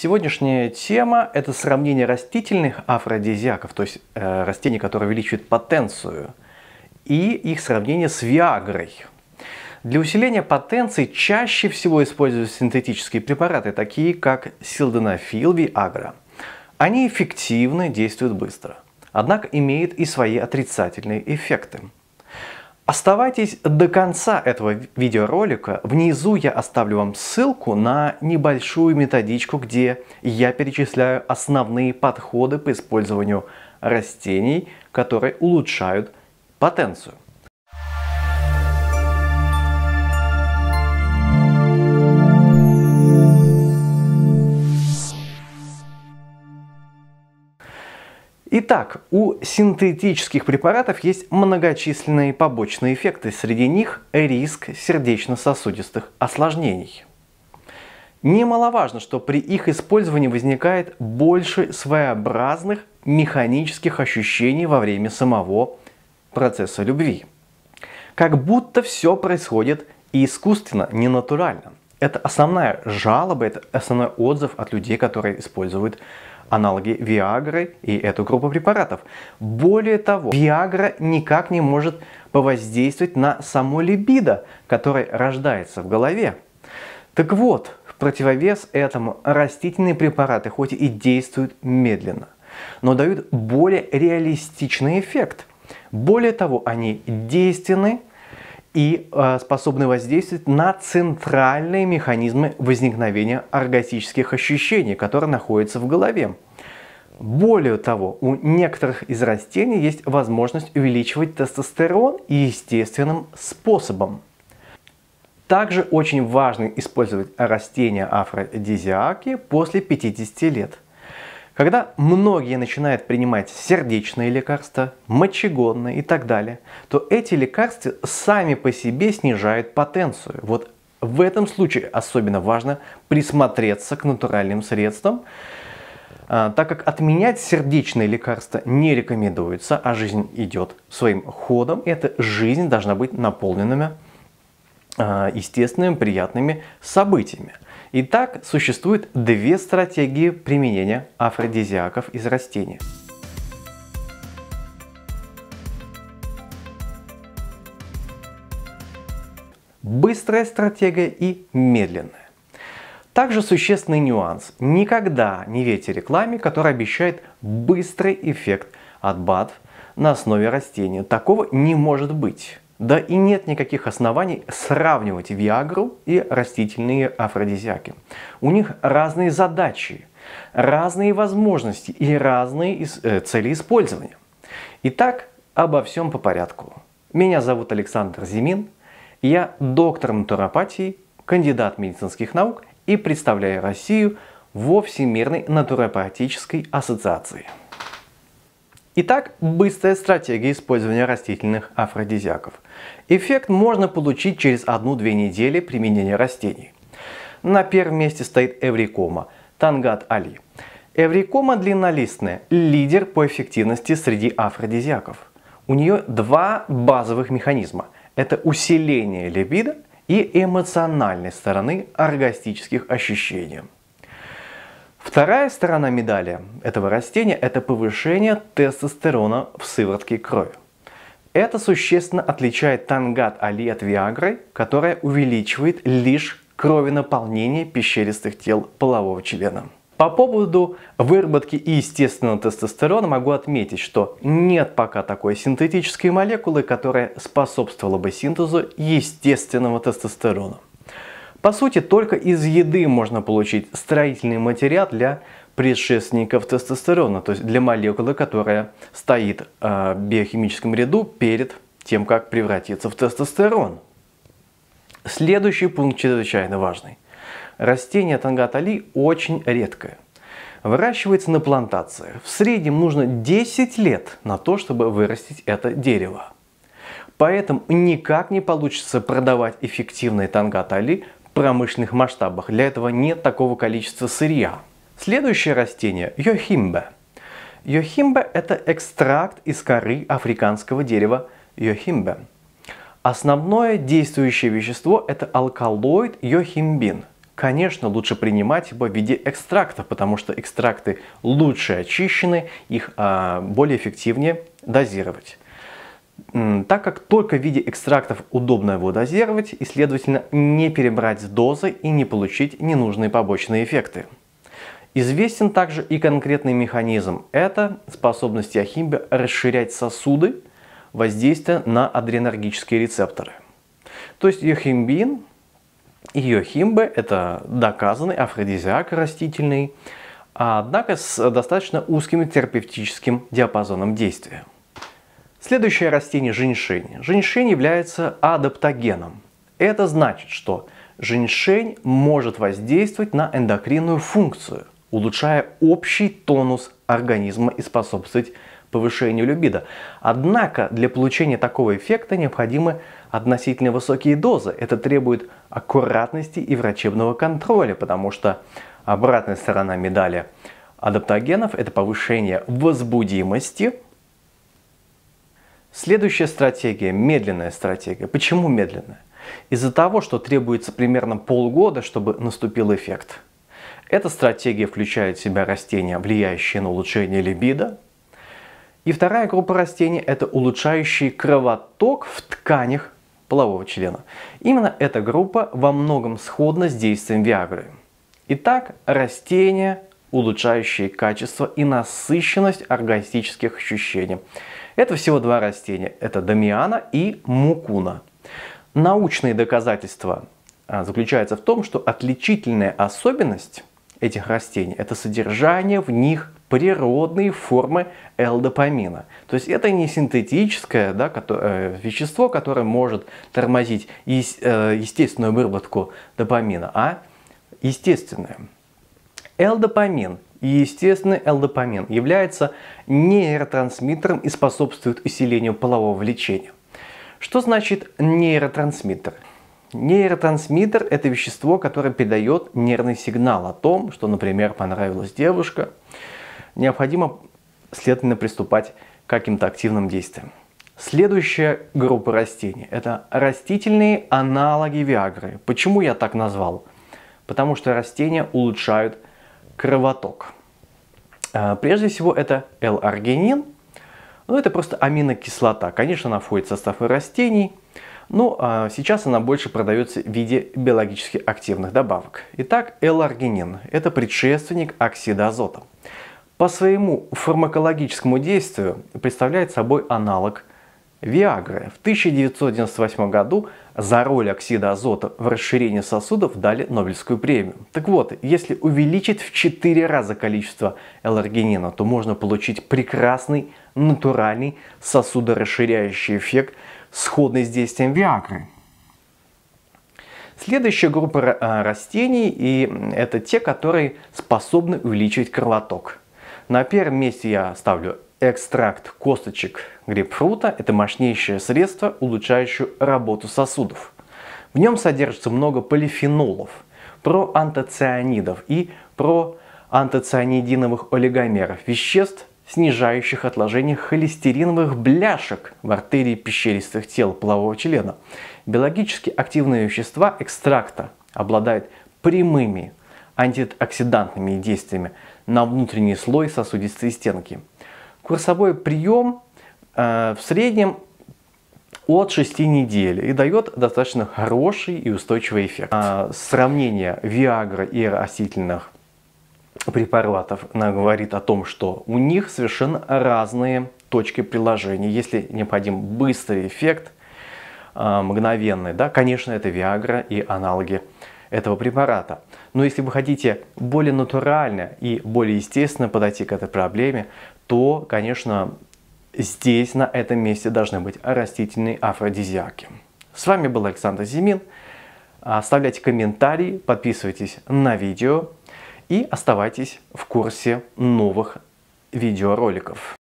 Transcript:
Сегодняшняя тема – это сравнение растительных афродизиаков, то есть э, растений, которые увеличивают потенцию, и их сравнение с Виагрой. Для усиления потенции чаще всего используются синтетические препараты, такие как силденофил, Виагра. Они эффективны, действуют быстро, однако имеют и свои отрицательные эффекты. Оставайтесь до конца этого видеоролика. Внизу я оставлю вам ссылку на небольшую методичку, где я перечисляю основные подходы по использованию растений, которые улучшают потенцию. Итак, у синтетических препаратов есть многочисленные побочные эффекты, среди них риск сердечно-сосудистых осложнений. Немаловажно, что при их использовании возникает больше своеобразных механических ощущений во время самого процесса любви. Как будто все происходит искусственно, не натурально. Это основная жалоба, это основной отзыв от людей, которые используют аналоги Виагры и эту группу препаратов. Более того, Виагра никак не может повоздействовать на само либидо, которое рождается в голове. Так вот, в противовес этому растительные препараты хоть и действуют медленно, но дают более реалистичный эффект. Более того, они действенны и э, способны воздействовать на центральные механизмы возникновения оргастических ощущений, которые находятся в голове. Более того, у некоторых из растений есть возможность увеличивать тестостерон естественным способом. Также очень важно использовать растения афродизиаки после 50 лет. Когда многие начинают принимать сердечные лекарства, мочегонные и так далее, то эти лекарства сами по себе снижают потенцию. Вот в этом случае особенно важно присмотреться к натуральным средствам, а, так как отменять сердечные лекарства не рекомендуется, а жизнь идет своим ходом, и эта жизнь должна быть наполнена а, естественными приятными событиями. Итак, существует две стратегии применения афродизиаков из растений. Быстрая стратегия и медленная. Также существенный нюанс. Никогда не верьте рекламе, которая обещает быстрый эффект от БАД на основе растения. Такого не может быть. Да и нет никаких оснований сравнивать Виагру и растительные афродизиаки. У них разные задачи, разные возможности и разные э, цели использования. Итак, обо всем по порядку. Меня зовут Александр Зимин, я доктор натуропатии, кандидат медицинских наук и представляю Россию во Всемирной натуропатической ассоциации. Итак, быстрая стратегия использования растительных афродизиаков. Эффект можно получить через 1-2 недели применения растений. На первом месте стоит эврикома Тангат Али. Эврикома длиннолистная, лидер по эффективности среди афродизиаков. У нее два базовых механизма. Это усиление либидо и эмоциональной стороны оргастических ощущений. Вторая сторона медали этого растения – это повышение тестостерона в сыворотке крови. Это существенно отличает тангат Али от Виагры, которая увеличивает лишь кровенаполнение пещеристых тел полового члена. По поводу выработки естественного тестостерона могу отметить, что нет пока такой синтетической молекулы, которая способствовала бы синтезу естественного тестостерона. По сути, только из еды можно получить строительный материал для предшественников тестостерона, то есть для молекулы, которая стоит э, в биохимическом ряду перед тем, как превратиться в тестостерон. Следующий пункт чрезвычайно важный. Растение тангатали очень редкое. Выращивается на плантациях. В среднем нужно 10 лет на то, чтобы вырастить это дерево. Поэтому никак не получится продавать эффективные тангатали промышленных масштабах. Для этого нет такого количества сырья. Следующее растение – йохимбе. Йохимбе – это экстракт из коры африканского дерева йохимбе. Основное действующее вещество – это алкалоид йохимбин. Конечно, лучше принимать его в виде экстракта, потому что экстракты лучше очищены, их а, более эффективнее дозировать так как только в виде экстрактов удобно его дозировать и, следовательно, не перебрать дозы и не получить ненужные побочные эффекты. Известен также и конкретный механизм. Это способность ахимбе расширять сосуды, воздействие на адренергические рецепторы. То есть йохимбин и йохимбе – это доказанный афродизиак растительный, однако с достаточно узким терапевтическим диапазоном действия. Следующее растение – женьшень. Женьшень является адаптогеном. Это значит, что женьшень может воздействовать на эндокринную функцию, улучшая общий тонус организма и способствовать повышению либидо. Однако для получения такого эффекта необходимы относительно высокие дозы. Это требует аккуратности и врачебного контроля, потому что обратная сторона медали адаптогенов – это повышение возбудимости – Следующая стратегия – медленная стратегия. Почему медленная? Из-за того, что требуется примерно полгода, чтобы наступил эффект. Эта стратегия включает в себя растения, влияющие на улучшение либидо. И вторая группа растений – это улучшающие кровоток в тканях полового члена. Именно эта группа во многом сходна с действием Виагры. Итак, растения, улучшающие качество и насыщенность оргастических ощущений. Это всего два растения. Это Дамиана и Мукуна. Научные доказательства а, заключаются в том, что отличительная особенность этих растений – это содержание в них природные формы L-допамина. То есть это не синтетическое да, э, вещество, которое может тормозить э, естественную выработку допамина, а естественное. L-допамин и естественный L-допамин является нейротрансмиттером и способствует усилению полового влечения. Что значит нейротрансмиттер? Нейротрансмиттер – это вещество, которое передает нервный сигнал о том, что, например, понравилась девушка. Необходимо, следовательно, приступать к каким-то активным действиям. Следующая группа растений – это растительные аналоги Виагры. Почему я так назвал? Потому что растения улучшают кровоток. А, прежде всего это L-аргинин, Ну, это просто аминокислота. Конечно, она входит в состав растений, но а, сейчас она больше продается в виде биологически активных добавок. Итак, L-аргинин – это предшественник оксида азота. По своему фармакологическому действию представляет собой аналог Виагры. В 1998 году за роль оксида азота в расширении сосудов дали Нобелевскую премию. Так вот, если увеличить в 4 раза количество эллергенина, то можно получить прекрасный, натуральный сосудорасширяющий эффект, сходный с действием Виагры. Следующая группа э, растений, и это те, которые способны увеличить кровоток. На первом месте я ставлю Экстракт косточек грейпфрута – это мощнейшее средство, улучшающее работу сосудов. В нем содержится много полифенолов, проантоцианидов и проантоцианидиновых олигомеров, веществ, снижающих отложение холестериновых бляшек в артерии пещеристых тел полового члена. Биологически активные вещества экстракта обладают прямыми антиоксидантными действиями на внутренний слой сосудистой стенки – курсовой прием э, в среднем от 6 недель и дает достаточно хороший и устойчивый эффект. А сравнение виагры и растительных препаратов говорит о том, что у них совершенно разные точки приложения. Если необходим быстрый эффект, а, мгновенный, да, конечно, это виагра и аналоги этого препарата. Но если вы хотите более натурально и более естественно подойти к этой проблеме, то, конечно, здесь, на этом месте должны быть растительные афродизиаки. С вами был Александр Зимин. Оставляйте комментарии, подписывайтесь на видео и оставайтесь в курсе новых видеороликов.